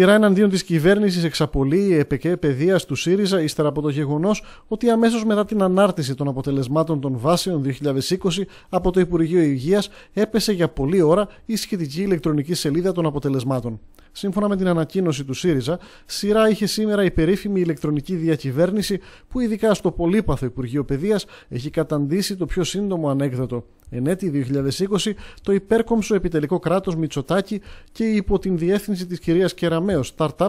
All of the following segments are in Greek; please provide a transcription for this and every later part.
πειρά εναντίον της κυβέρνησης εξαπολύει η παιδεία του ΣΥΡΙΖΑ ύστερα από το γεγονός ότι αμέσως μετά την ανάρτηση των αποτελεσμάτων των βάσεων 2020 από το Υπουργείο Υγείας έπεσε για πολλή ώρα η σχετική ηλεκτρονική σελίδα των αποτελεσμάτων. Σύμφωνα με την ανακοίνωση του ΣΥΡΙΖΑ, σειρά είχε σήμερα η περίφημη ηλεκτρονική διακυβέρνηση που ειδικά στο πολύπαθο Υπουργείο Παιδείας έχει καταντήσει το πιο σύντομο ανέκδοτο. Εν έτη 2020, το υπέρκομψο επιτελικό κράτος Μητσοτάκη και υπό την διεύθυνση της κυρίας Κεραμέο Startup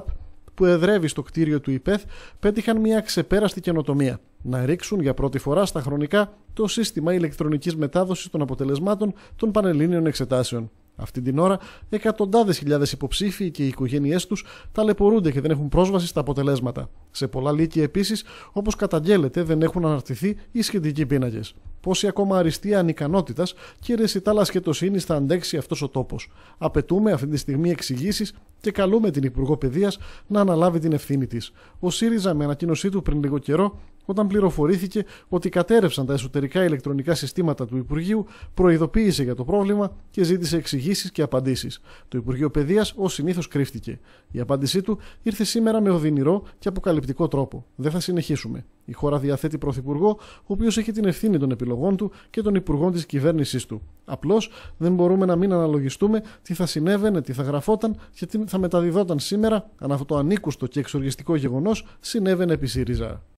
που εδρεύει στο κτίριο του ΙΠΕΘ πέτυχαν μια ξεπέραστη καινοτομία. Να ρίξουν για πρώτη φορά στα χρονικά το σύστημα ηλεκτρονικής μετάδοσης των αποτελεσμάτων των πανελλήνιων εξετάσεων. Αυτή την ώρα, εκατοντάδες χιλιάδες υποψήφοι και οι οικογένειές τους ταλαιπωρούνται και δεν έχουν πρόσβαση στα αποτελέσματα. Σε πολλά λύκη επίσης, όπως καταγγέλλεται, δεν έχουν αναρτηθεί οι σχετικοί πίνακες. Πόση ακόμα αριστεία ανικανότητας και ρεσιτά λασχετοσύνη θα αντέξει αυτός ο τόπος. Απαιτούμε αυτή τη στιγμή εξηγήσεις και καλούμε την Υπουργό Παιδείας να αναλάβει την ευθύνη της. Ο ΣΥΡΙΖΑ με ανακοίνωσή του πριν λίγο καιρό όταν πληροφορήθηκε ότι κατέρευσαν τα εσωτερικά ηλεκτρονικά συστήματα του Υπουργείου, προειδοποίησε για το πρόβλημα και ζήτησε εξηγήσεις και απαντήσεις. Το Υπουργείο Παιδείας, ως συνήθως, κρύφτηκε. Η απάντησή του ήρθε σήμερα με οδυνηρό και αποκαλυπτικό τρόπο. Δεν θα συνεχίσουμε. Η χώρα διαθέτει πρωθυπουργό, ο οποίος έχει την ευθύνη των επιλογών του και των υπουργών της κυβέρνησής του. Απλώς δεν μπορούμε να μην αναλογιστούμε τι θα συνέβαινε, τι θα γραφόταν και τι θα μεταδιδόταν σήμερα αν αυτό το ανήκουστο και εξοργιστικό γεγονός συνέβαινε επί ΣΥΡΙΖΑ.